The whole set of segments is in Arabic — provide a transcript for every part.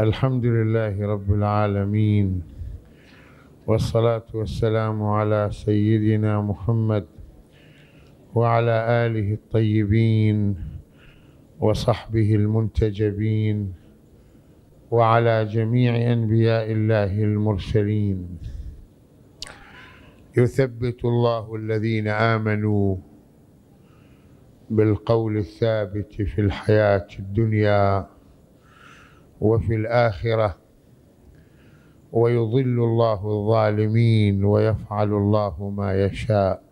الحمد لله رب العالمين والصلاة والسلام على سيدنا محمد وعلى آله الطيبين وصحبه المنتجبين وعلى جميع أنبياء الله المرسلين يثبت الله الذين آمنوا بالقول الثابت في الحياة الدنيا وفي الآخرة ويضل الله الظالمين ويفعل الله ما يشاء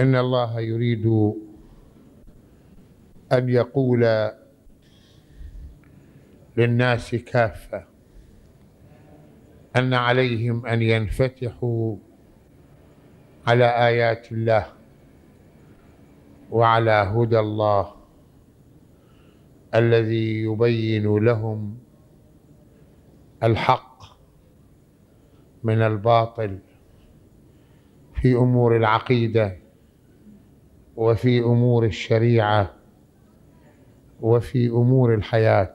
إن الله يريد أن يقول للناس كافة أن عليهم أن ينفتحوا على آيات الله وعلى هدى الله الذي يبين لهم الحق من الباطل في امور العقيده وفي امور الشريعه وفي امور الحياه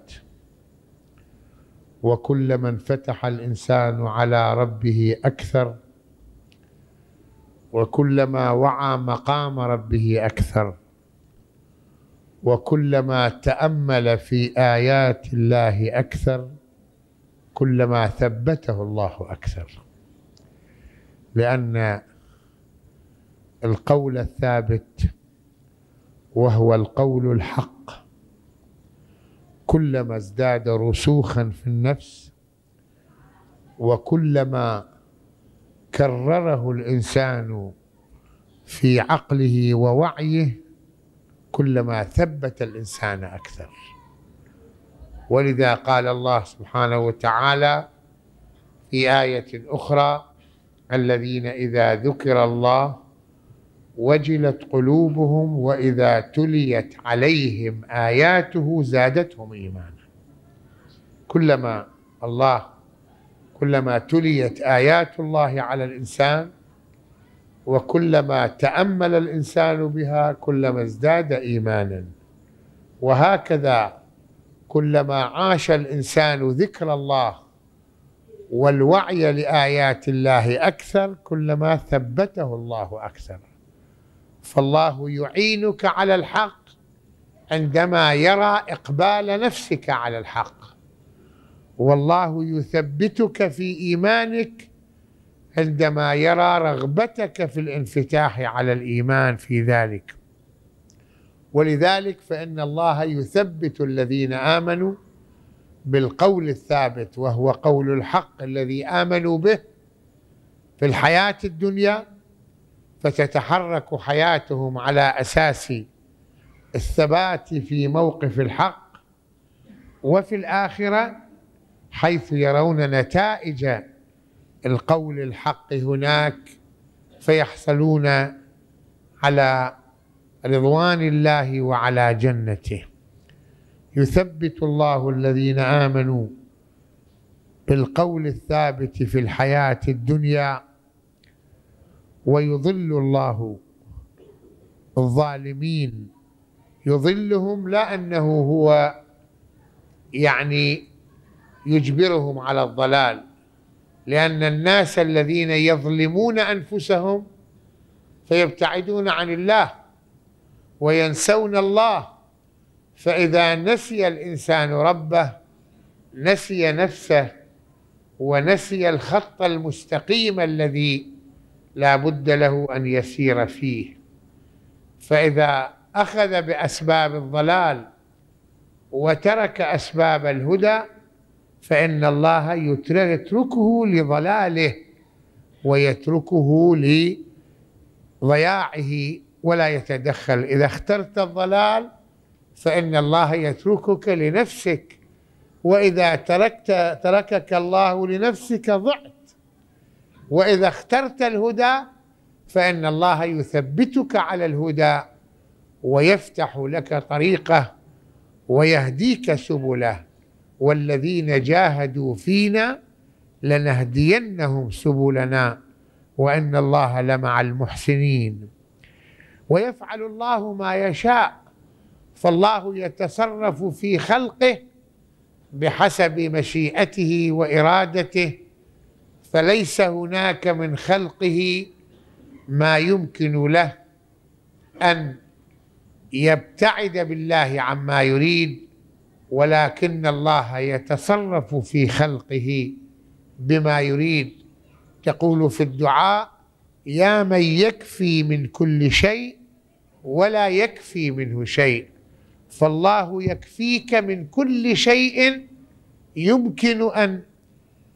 وكلما انفتح الانسان على ربه اكثر وكلما وعى مقام ربه اكثر وكلما تامل في ايات الله اكثر كلما ثبته الله اكثر لان القول الثابت وهو القول الحق كلما ازداد رسوخا في النفس وكلما كرره الانسان في عقله ووعيه كلما ثبت الانسان اكثر ولذا قال الله سبحانه وتعالى في ايه اخرى الذين اذا ذكر الله وجلت قلوبهم واذا تليت عليهم اياته زادتهم ايمانا كلما الله كلما تليت ايات الله على الانسان وكلما تامل الانسان بها كلما ازداد ايمانا وهكذا كلما عاش الانسان ذكر الله والوعي لايات الله اكثر كلما ثبته الله اكثر فالله يعينك على الحق عندما يرى اقبال نفسك على الحق والله يثبتك في ايمانك عندما يرى رغبتك في الانفتاح على الايمان في ذلك ولذلك فان الله يثبت الذين امنوا بالقول الثابت وهو قول الحق الذي امنوا به في الحياه الدنيا فتتحرك حياتهم على اساس الثبات في موقف الحق وفي الاخره حيث يرون نتائج القول الحق هناك فيحصلون على رضوان الله وعلى جنته يثبت الله الذين امنوا بالقول الثابت في الحياه الدنيا ويضل الله الظالمين يضلهم لا انه هو يعني يجبرهم على الضلال لأن الناس الذين يظلمون أنفسهم فيبتعدون عن الله وينسون الله فإذا نسي الإنسان ربه نسي نفسه ونسي الخط المستقيم الذي لا بد له أن يسير فيه فإذا أخذ بأسباب الضلال وترك أسباب الهدى فإن الله يتركه لضلاله ويتركه لضياعه ولا يتدخل إذا اخترت الضلال فإن الله يتركك لنفسك وإذا تركت تركك الله لنفسك ضعت وإذا اخترت الهدى فإن الله يثبتك على الهدى ويفتح لك طريقه ويهديك سبله والذين جاهدوا فينا لنهدينهم سبلنا وان الله لمع المحسنين ويفعل الله ما يشاء فالله يتصرف في خلقه بحسب مشيئته وارادته فليس هناك من خلقه ما يمكن له ان يبتعد بالله عما يريد ولكن الله يتصرف في خلقه بما يريد تقول في الدعاء يا من يكفي من كل شيء ولا يكفي منه شيء فالله يكفيك من كل شيء يمكن ان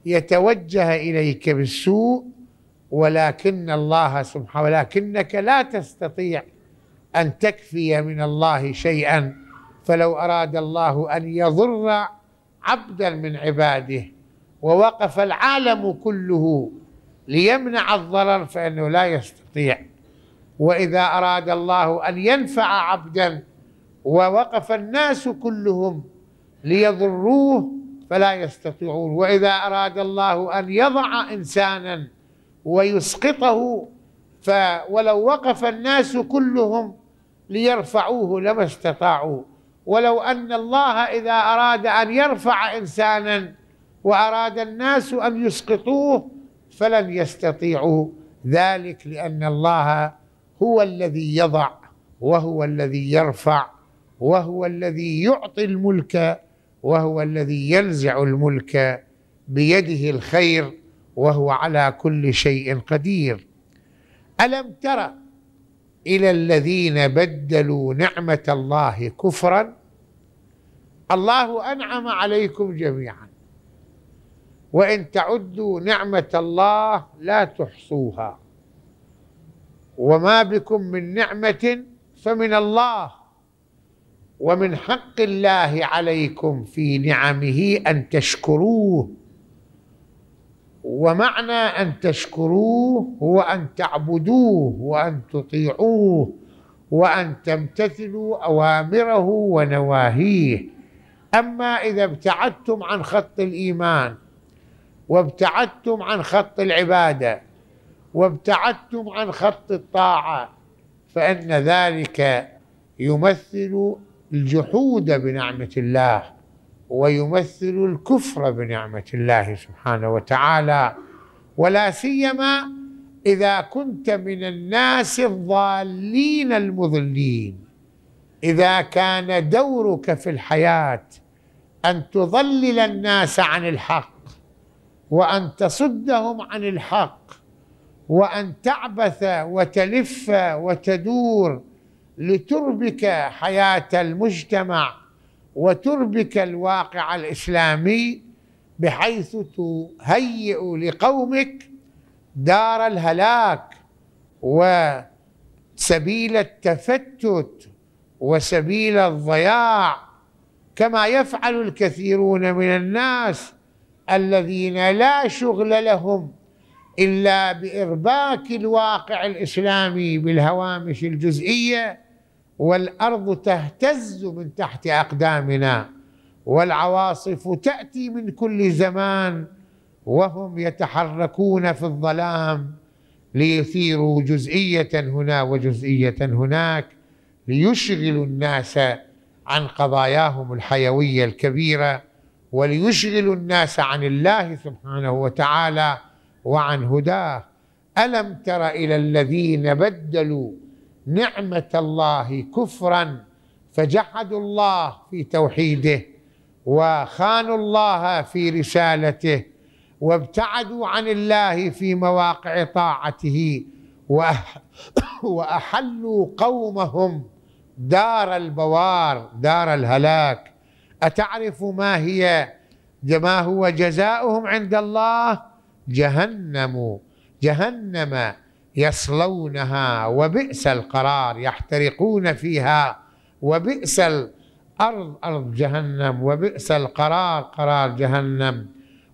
يتوجه اليك بالسوء ولكن الله سبحانه ولكنك لا تستطيع ان تكفي من الله شيئا فلو أراد الله أن يضر عبدا من عباده ووقف العالم كله ليمنع الضرر فإنه لا يستطيع وإذا أراد الله أن ينفع عبدا ووقف الناس كلهم ليضروه فلا يستطيعون وإذا أراد الله أن يضع إنسانا ويسقطه فولو وقف الناس كلهم ليرفعوه لما استطاعوا ولو أن الله إذا أراد أن يرفع إنسانا وأراد الناس أن يسقطوه فلن يستطيعوا ذلك لأن الله هو الذي يضع وهو الذي يرفع وهو الذي يعطي الملك وهو الذي ينزع الملك بيده الخير وهو على كل شيء قدير الم تر الى الذين بدلوا نعمه الله كفرا الله أنعم عليكم جميعا وإن تعدوا نعمة الله لا تحصوها وما بكم من نعمة فمن الله ومن حق الله عليكم في نعمه أن تشكروه ومعنى أن تشكروه هو أن تعبدوه وأن تطيعوه وأن تمتثلوا أوامره ونواهيه أما إذا ابتعدتم عن خط الإيمان وابتعدتم عن خط العبادة وابتعدتم عن خط الطاعة فإن ذلك يمثل الجحود بنعمة الله ويمثل الكفر بنعمة الله سبحانه وتعالى ولا سيما إذا كنت من الناس الضالين المضلين إذا كان دورك في الحياة أن تضلل الناس عن الحق وأن تصدهم عن الحق وأن تعبث وتلف وتدور لتربك حياة المجتمع وتربك الواقع الإسلامي بحيث تهيئ لقومك دار الهلاك وسبيل التفتت وسبيل الضياع كما يفعل الكثيرون من الناس الذين لا شغل لهم الا بارباك الواقع الاسلامي بالهوامش الجزئيه والارض تهتز من تحت اقدامنا والعواصف تاتي من كل زمان وهم يتحركون في الظلام ليثيروا جزئيه هنا وجزئيه هناك ليشغلوا الناس عن قضاياهم الحيويه الكبيره وليشغلوا الناس عن الله سبحانه وتعالى وعن هداه الم تر الى الذين بدلوا نعمه الله كفرا فجحدوا الله في توحيده وخانوا الله في رسالته وابتعدوا عن الله في مواقع طاعته وأحلوا قومهم دار البوار دار الهلاك أتعرف ما هي ما هو جزاؤهم عند الله جهنم جهنم يصلونها وبئس القرار يحترقون فيها وبئس الأرض أرض جهنم وبئس القرار قرار جهنم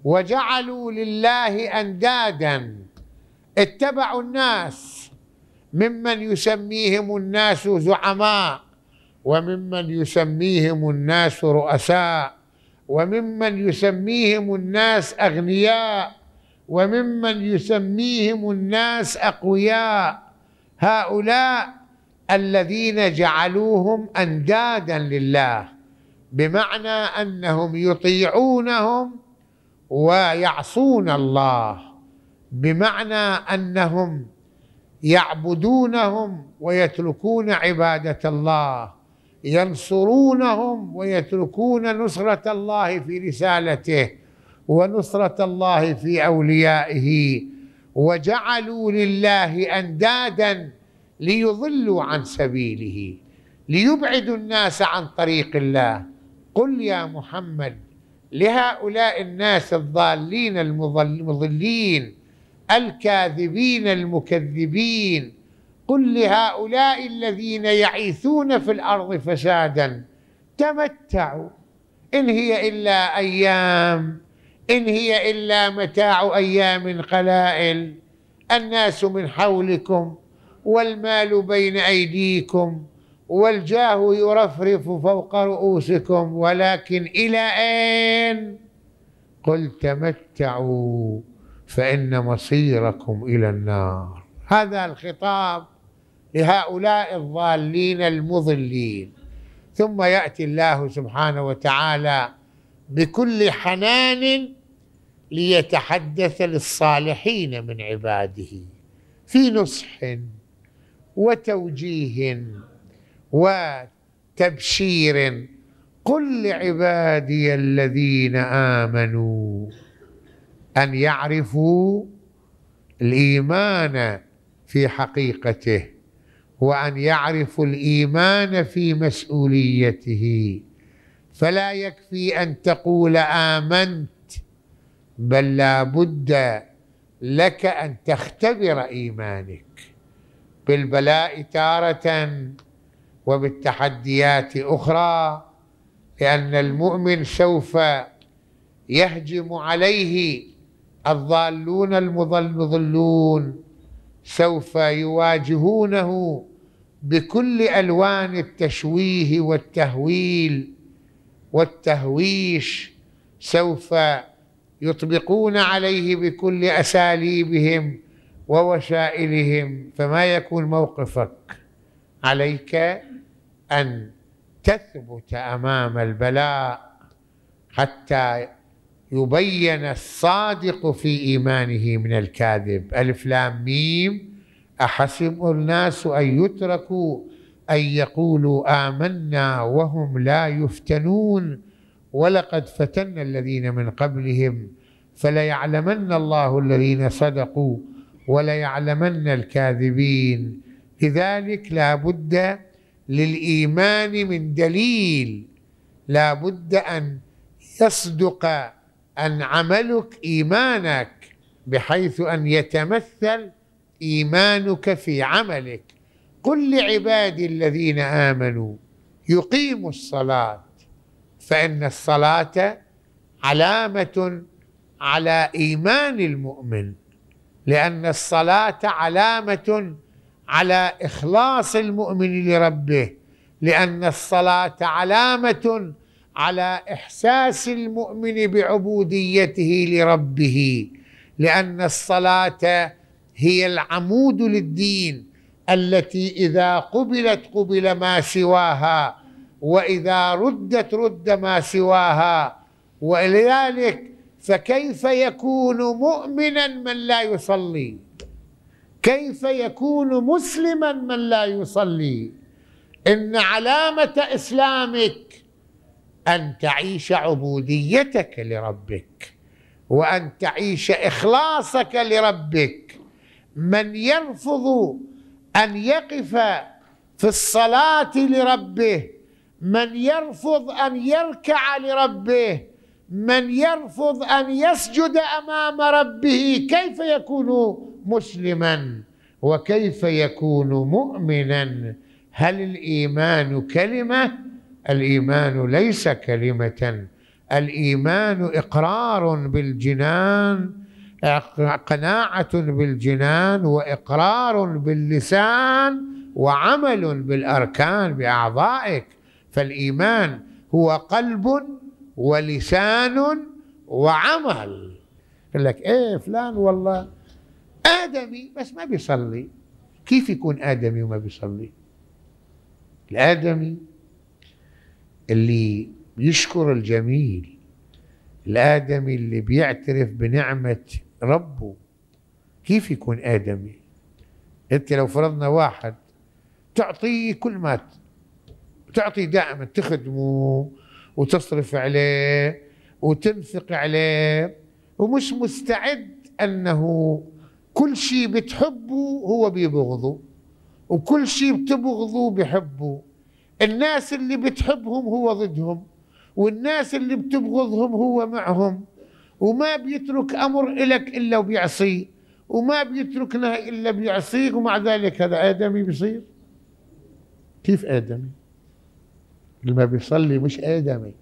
وجعلوا لله أندادا اتبعوا الناس ممن يسميهم الناس زعماء وممن يسميهم الناس رؤساء وممن يسميهم الناس اغنياء وممن يسميهم الناس اقوياء هؤلاء الذين جعلوهم اندادا لله بمعنى انهم يطيعونهم ويعصون الله بمعنى انهم يعبدونهم ويتركون عباده الله ينصرونهم ويتركون نصره الله في رسالته ونصره الله في اوليائه وجعلوا لله اندادا ليضلوا عن سبيله ليبعدوا الناس عن طريق الله قل يا محمد لهؤلاء الناس الضالين المضلين الكاذبين المكذبين قل لهؤلاء الذين يعيثون في الارض فسادا تمتعوا ان هي الا ايام ان هي الا متاع ايام قلائل الناس من حولكم والمال بين ايديكم والجاه يرفرف فوق رؤوسكم ولكن الى اين قل تمتعوا فإن مصيركم إلى النار هذا الخطاب لهؤلاء الضالين المضلين ثم يأتي الله سبحانه وتعالى بكل حنان ليتحدث للصالحين من عباده في نصح وتوجيه وتبشير قل لعبادي الذين آمنوا أن يعرفوا الإيمان في حقيقته وأن يعرفوا الإيمان في مسؤوليته فلا يكفي أن تقول آمنت بل لا بد لك أن تختبر إيمانك بالبلاء تارة وبالتحديات أخرى لأن المؤمن سوف يهجم عليه الضالون المضلون سوف يواجهونه بكل الوان التشويه والتهويل والتهويش سوف يطبقون عليه بكل اساليبهم ووسائلهم فما يكون موقفك عليك ان تثبت امام البلاء حتى يبين الصادق في إيمانه من الكاذب ألف لام ميم أحسب الناس أن يتركوا أن يقولوا آمنا وهم لا يفتنون ولقد فتنا الذين من قبلهم فليعلمن الله الذين صدقوا وليعلمن الكاذبين لذلك لا بد للإيمان من دليل لا بد أن يصدق أن عملك إيمانك بحيث أن يتمثل إيمانك في عملك قل لعبادي الذين آمنوا يقيموا الصلاة فإن الصلاة علامة على إيمان المؤمن لأن الصلاة علامة على إخلاص المؤمن لربه لأن الصلاة علامة على إحساس المؤمن بعبوديته لربه لأن الصلاة هي العمود للدين التي إذا قبلت قبل ما سواها وإذا ردت رد ما سواها ولذلك فكيف يكون مؤمنا من لا يصلي كيف يكون مسلما من لا يصلي إن علامة إسلامك أن تعيش عبوديتك لربك وأن تعيش إخلاصك لربك من يرفض أن يقف في الصلاة لربه من يرفض أن يركع لربه من يرفض أن يسجد أمام ربه كيف يكون مسلما وكيف يكون مؤمنا هل الإيمان كلمة الايمان ليس كلمه الايمان اقرار بالجنان قناعه بالجنان واقرار باللسان وعمل بالاركان باعضائك فالايمان هو قلب ولسان وعمل يقول لك ايه فلان والله ادمي بس ما بيصلي كيف يكون ادمي وما بيصلي الادمي اللي يشكر الجميل الآدمي اللي بيعترف بنعمة ربه كيف يكون آدمي أنت لو فرضنا واحد تعطيه كل ما تعطي دائما تخدمه وتصرف عليه وتنفق عليه ومش مستعد أنه كل شيء بتحبه هو بيبغضه وكل شيء بتبغضه بحبه الناس اللي بتحبهم هو ضدهم والناس اللي بتبغضهم هو معهم وما بيترك أمر إلك إلا وبيعصيه وما بيتركنا إلا بيعصيك ومع ذلك هذا آدمي بيصير كيف آدمي اللي ما بيصلي مش آدمي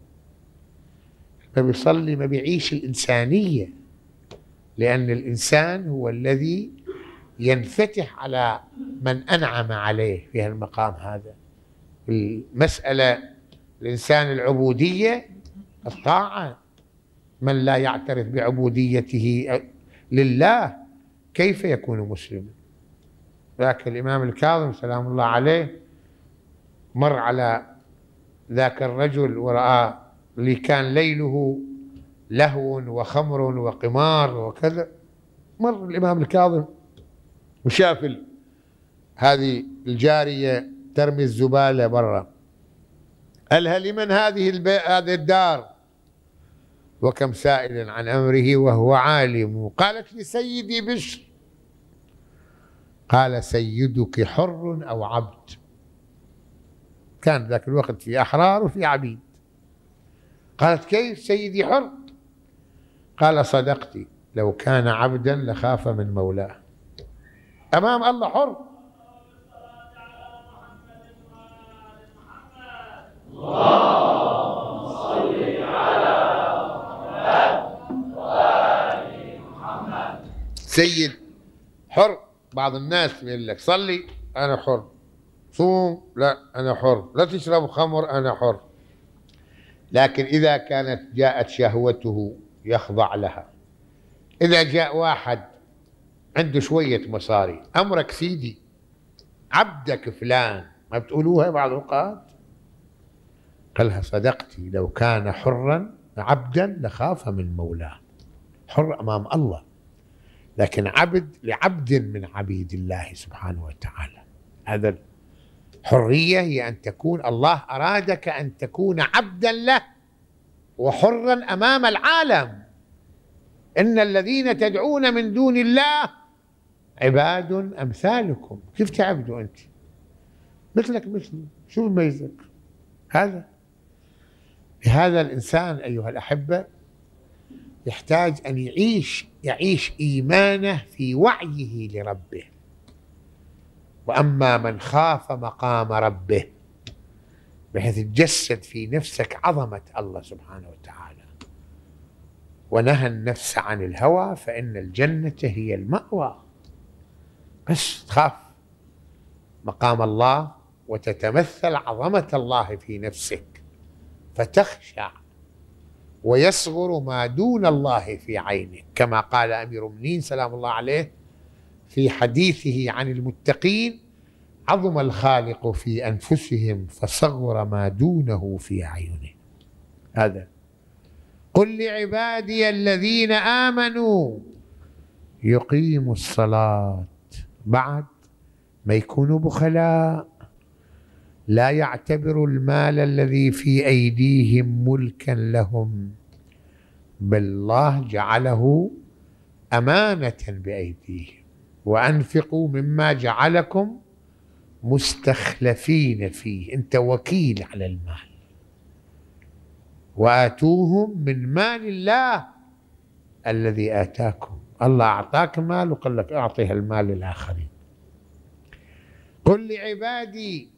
ما بيصلي ما بيعيش الإنسانية لأن الإنسان هو الذي ينفتح على من أنعم عليه في هالمقام هذا المسألة الإنسان العبودية الطاعة من لا يعترف بعبوديته لله كيف يكون مسلما ذاك الإمام الكاظم سلام الله عليه مر على ذاك الرجل ورأى اللي كان ليله لهو وخمر وقمار وكذا مر الإمام الكاظم وشاف هذه الجارية ترمي الزبالة برا قالها لمن هذه البيت هذه الدار وكم سائل عن أمره وهو عالم قالت لسيدي بشر قال سيدك حر أو عبد كان ذاك الوقت في أحرار وفي عبيد قالت كيف سيدي حر قال صدقتي لو كان عبدا لخاف من مولاه أمام الله حر سيد حر بعض الناس يقول لك صلي انا حر صوم لا انا حر لا تشرب خمر انا حر لكن اذا كانت جاءت شهوته يخضع لها اذا جاء واحد عنده شويه مصاري امرك سيدي عبدك فلان ما بتقولوها بعض الاوقات قالها صدقتي لو كان حرا عبدا لخاف من مولاه حر امام الله لكن عبد لعبد من عبيد الله سبحانه وتعالى هذا الحريه هي ان تكون الله ارادك ان تكون عبدا له وحرا امام العالم ان الذين تدعون من دون الله عباد امثالكم كيف تعبدوا انت مثلك مثلي شو بميزك هذا لهذا الانسان ايها الاحبه يحتاج ان يعيش يعيش ايمانه في وعيه لربه واما من خاف مقام ربه بحيث تجسد في نفسك عظمه الله سبحانه وتعالى ونهى النفس عن الهوى فان الجنه هي الماوى بس تخاف مقام الله وتتمثل عظمه الله في نفسك فتخشع ويصغر ما دون الله في عينك كما قال امير المؤمنين سلام الله عليه في حديثه عن المتقين عظم الخالق في انفسهم فصغر ما دونه في عينه هذا قل لعبادي الذين امنوا يقيموا الصلاه بعد ما يكونوا بخلاء لا يعتبر المال الذي في ايديهم ملكا لهم بل الله جعله امانه بايديهم وانفقوا مما جعلكم مستخلفين فيه انت وكيل على المال واتوهم من مال الله الذي اتاكم الله اعطاك مال وقال لك اعطي هالمال للاخرين قل لعبادي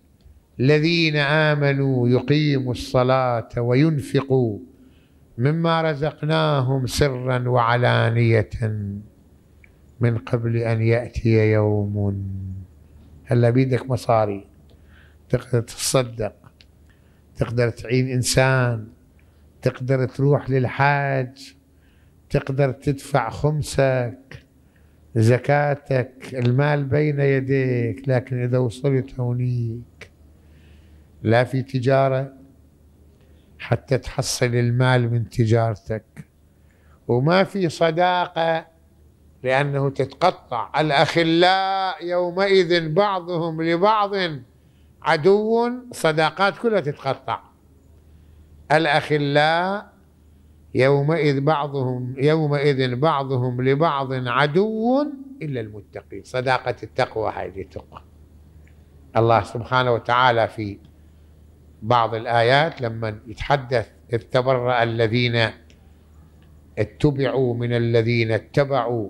الذين امنوا يقيموا الصلاه وينفقوا مما رزقناهم سرا وعلانيه من قبل ان ياتي يوم هلا بيدك مصاري تقدر تتصدق تقدر تعين انسان تقدر تروح للحاج تقدر تدفع خمسك زكاتك المال بين يديك لكن اذا وصلت هونيك لا في تجاره حتى تحصل المال من تجارتك وما في صداقه لانه تتقطع الاخلاء يومئذ بعضهم لبعض عدو صداقات كلها تتقطع الاخلاء يومئذ بعضهم يومئذ بعضهم لبعض عدو الا المتقين صداقه التقوى هذه تقوى الله سبحانه وتعالى في بعض الآيات لما يتحدث إذ تبرأ الذين اتبعوا من الذين اتبعوا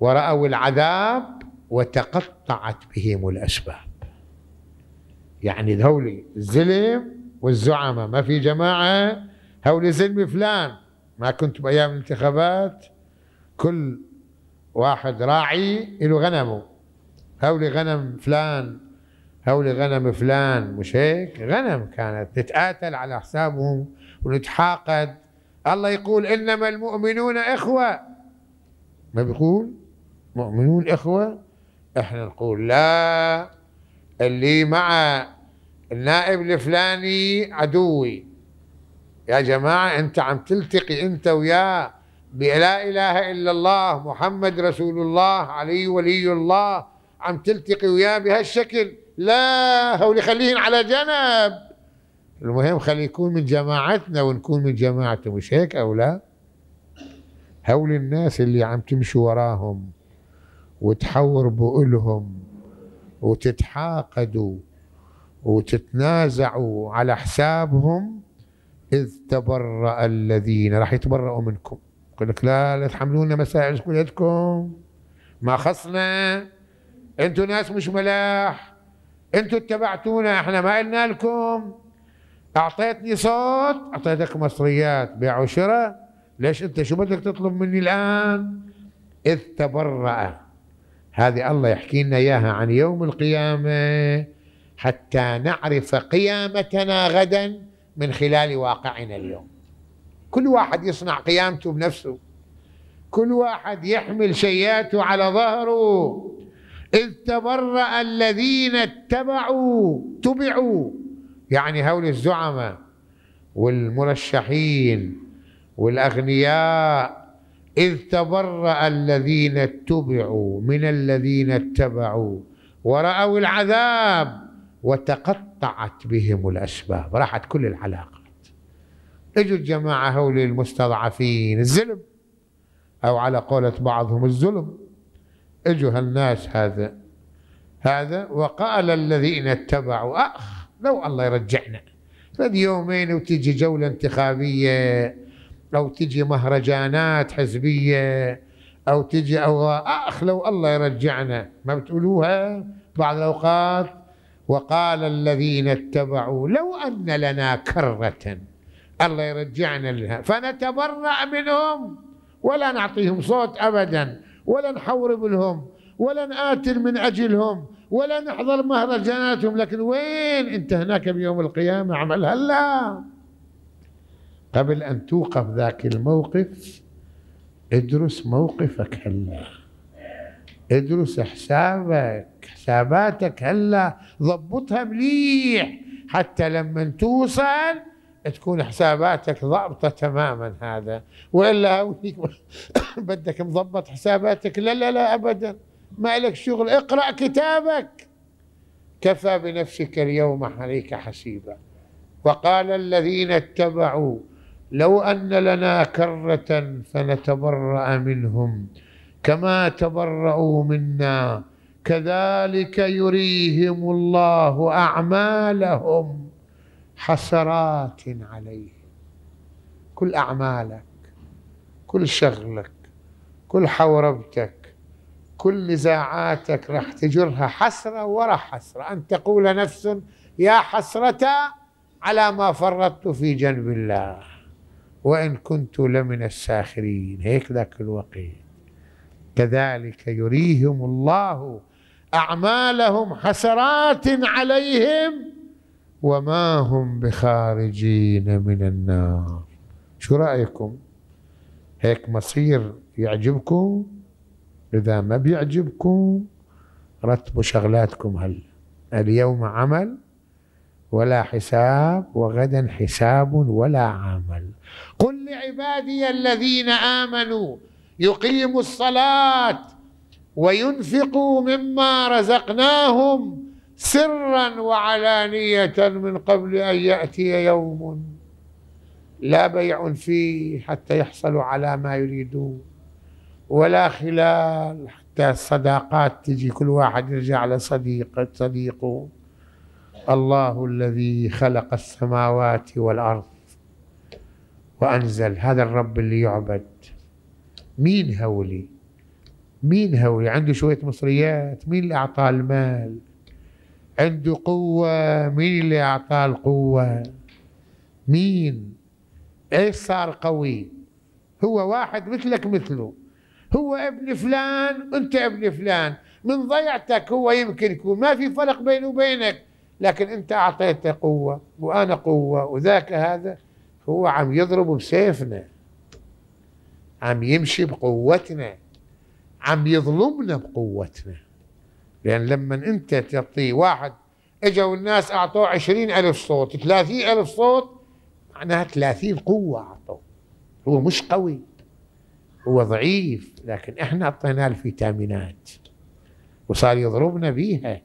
ورأوا العذاب وتقطعت بهم الأسباب يعني ذولي الزلم والزعمة ما في جماعة هولي زلم فلان ما كنت بأيام الانتخابات كل واحد راعي له غنمه هولي غنم فلان هولي غنم فلان مش هيك غنم كانت نتقاتل على حسابهم ونتحاقد الله يقول إنما المؤمنون إخوة ما بيقول مؤمنون إخوة إحنا نقول لا اللي مع النائب الفلاني عدوي يا جماعة أنت عم تلتقي أنت وياه بلا إله إلا الله محمد رسول الله علي ولي الله عم تلتقي وياه بهالشكل لا هو خليهن على جنب المهم خلي يكون من جماعتنا ونكون من جماعته مش هيك او لا هول الناس اللي عم تمشي وراهم وتحوربوا بقولهم وتتحاقدوا وتتنازعوا على حسابهم إذ تبرأ الذين راح يتبرأوا منكم يقول لك لا لا تحملونا مسائل كليتكم ما خصنا انتم ناس مش ملاح انتوا اتبعتونا احنا ما قلنا لكم اعطيتني صوت اعطيتك مصريات بيع وشراء ليش انت شو بدك تطلب مني الان اذ تبرأ هذه الله يحكي لنا اياها عن يوم القيامه حتى نعرف قيامتنا غدا من خلال واقعنا اليوم كل واحد يصنع قيامته بنفسه كل واحد يحمل شياته على ظهره إذ تبرأ الذين اتبعوا تبعوا يعني هؤلاء الزعماء والمرشحين والأغنياء إذ تبرأ الذين اتبعوا من الذين اتبعوا ورأوا العذاب وتقطعت بهم الأسباب راحت كل العلاقات اجوا الجماعة هؤلاء المستضعفين الزلم أو على قولة بعضهم الظلم اجوا هالناس هذا هذا وقال الذين اتبعوا اخ لو الله يرجعنا فد يومين وتجي جولة انتخابية أو تجي مهرجانات حزبية أو تجي أو أخ لو الله يرجعنا ما بتقولوها بعض الأوقات وقال الذين اتبعوا لو أن لنا كرة الله يرجعنا لها فنتبرأ منهم ولا نعطيهم صوت أبدا ولا حورب لهم ولا نقاتل من أجلهم ولا نحضر مهرجاناتهم لكن وين أنت هناك بيوم القيامة عمل هلا قبل أن توقف ذاك الموقف ادرس موقفك هلا ادرس حسابك حساباتك هلا ضبطها مليح حتى لما توصل تكون حساباتك ضابطه تماما هذا والا بدك مضبط حساباتك لا لا لا ابدا ما لك شغل اقرا كتابك كفى بنفسك اليوم عليك حسيبا وقال الذين اتبعوا لو ان لنا كره فنتبرا منهم كما تبرأوا منا كذلك يريهم الله أعمالهم حسرات عليهم كل أعمالك كل شغلك كل حوربتك كل نزاعاتك راح تجرها حسرة ورا حسرة أن تقول نفس يا حسرة على ما فرطت في جنب الله وإن كنت لمن الساخرين هيك ذاك الوقت كذلك يريهم الله أعمالهم حسرات عليهم وما هم بخارجين من النار شو رأيكم هيك مصير يعجبكم إذا ما بيعجبكم رتبوا شغلاتكم هلا اليوم عمل ولا حساب وغدا حساب ولا عمل قل لعبادي الذين آمنوا يقيموا الصلاة وينفقوا مما رزقناهم سرا وعلانية من قبل أن يأتي يوم لا بيع فيه حتى يحصلوا على ما يريدون ولا خلال حتى الصداقات تجي كل واحد يرجع لصديقه صديقه الله الذي خلق السماوات والأرض وأنزل هذا الرب اللي يعبد مين هولي مين هولي عنده شوية مصريات مين اللي أعطاه المال عنده قوة مين اللي أعطاه القوة مين إيش صار قوي هو واحد مثلك مثله هو ابن فلان وانت ابن فلان من ضيعتك هو يمكن يكون ما في فرق بينه وبينك لكن انت اعطيته قوه وانا قوه وذاك هذا هو عم يضرب بسيفنا عم يمشي بقوتنا عم يظلمنا بقوتنا لأن لما أنت تعطي واحد اجوا الناس أعطوه عشرين ألف صوت ثلاثين ألف صوت معناها ثلاثين قوة أعطوه هو مش قوي هو ضعيف لكن احنا اعطيناه الفيتامينات وصار يضربنا بيها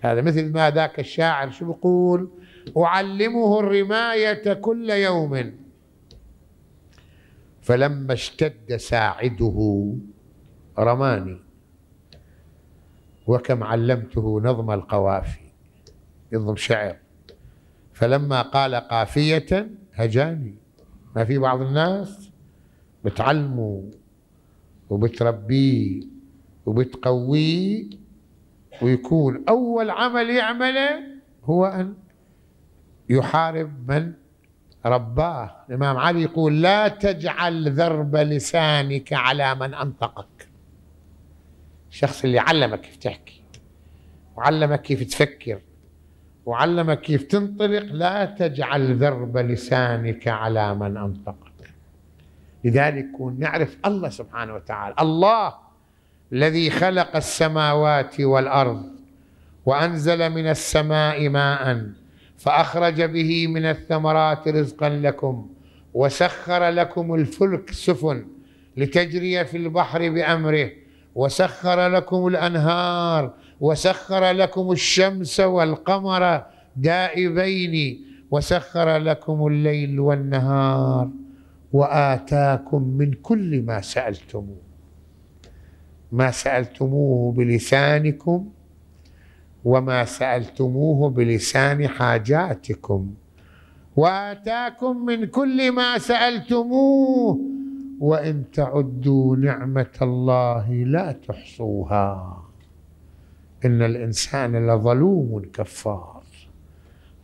هذا مثل ما ذاك الشاعر شو بيقول أعلمه الرماية كل يوم فلما اشتد ساعده رماني وكم علمته نظم القوافي ينظم شعر فلما قال قافية هجاني ما في بعض الناس بتعلمه وبتربيه وبتقويه ويكون أول عمل يعمله هو أن يحارب من رباه الإمام علي يقول لا تجعل ذرب لسانك على من أنطقك الشخص اللي علمك كيف تحكي وعلمك كيف تفكر وعلمك كيف تنطلق لا تجعل ذرب لسانك على من أنطقك لذلك نعرف الله سبحانه وتعالى الله الذي خلق السماوات والأرض وأنزل من السماء ماء فأخرج به من الثمرات رزقا لكم وسخر لكم الفلك سفن لتجري في البحر بأمره وسخر لكم الانهار وسخر لكم الشمس والقمر دائبين وسخر لكم الليل والنهار واتاكم من كل ما سالتموه ما سالتموه بلسانكم وما سالتموه بلسان حاجاتكم واتاكم من كل ما سالتموه وإن تعدوا نعمة الله لا تحصوها إن الإنسان لظلوم كفار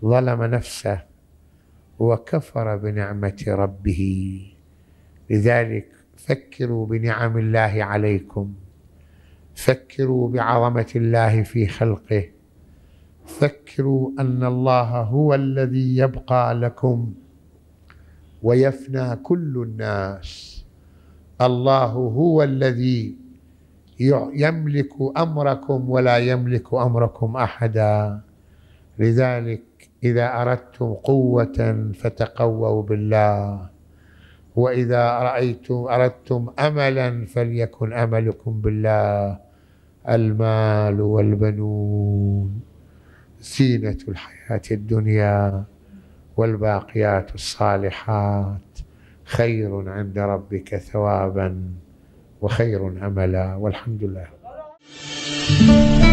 ظلم نفسه وكفر بنعمة ربه لذلك فكروا بنعم الله عليكم فكروا بعظمة الله في خلقه فكروا أن الله هو الذي يبقى لكم ويفنى كل الناس الله هو الذي يملك امركم ولا يملك امركم احدا لذلك اذا اردتم قوه فتقووا بالله واذا رايتم اردتم املا فليكن املكم بالله المال والبنون زينه الحياه الدنيا والباقيات الصالحات خير عند ربك ثوابا وخير املا والحمد لله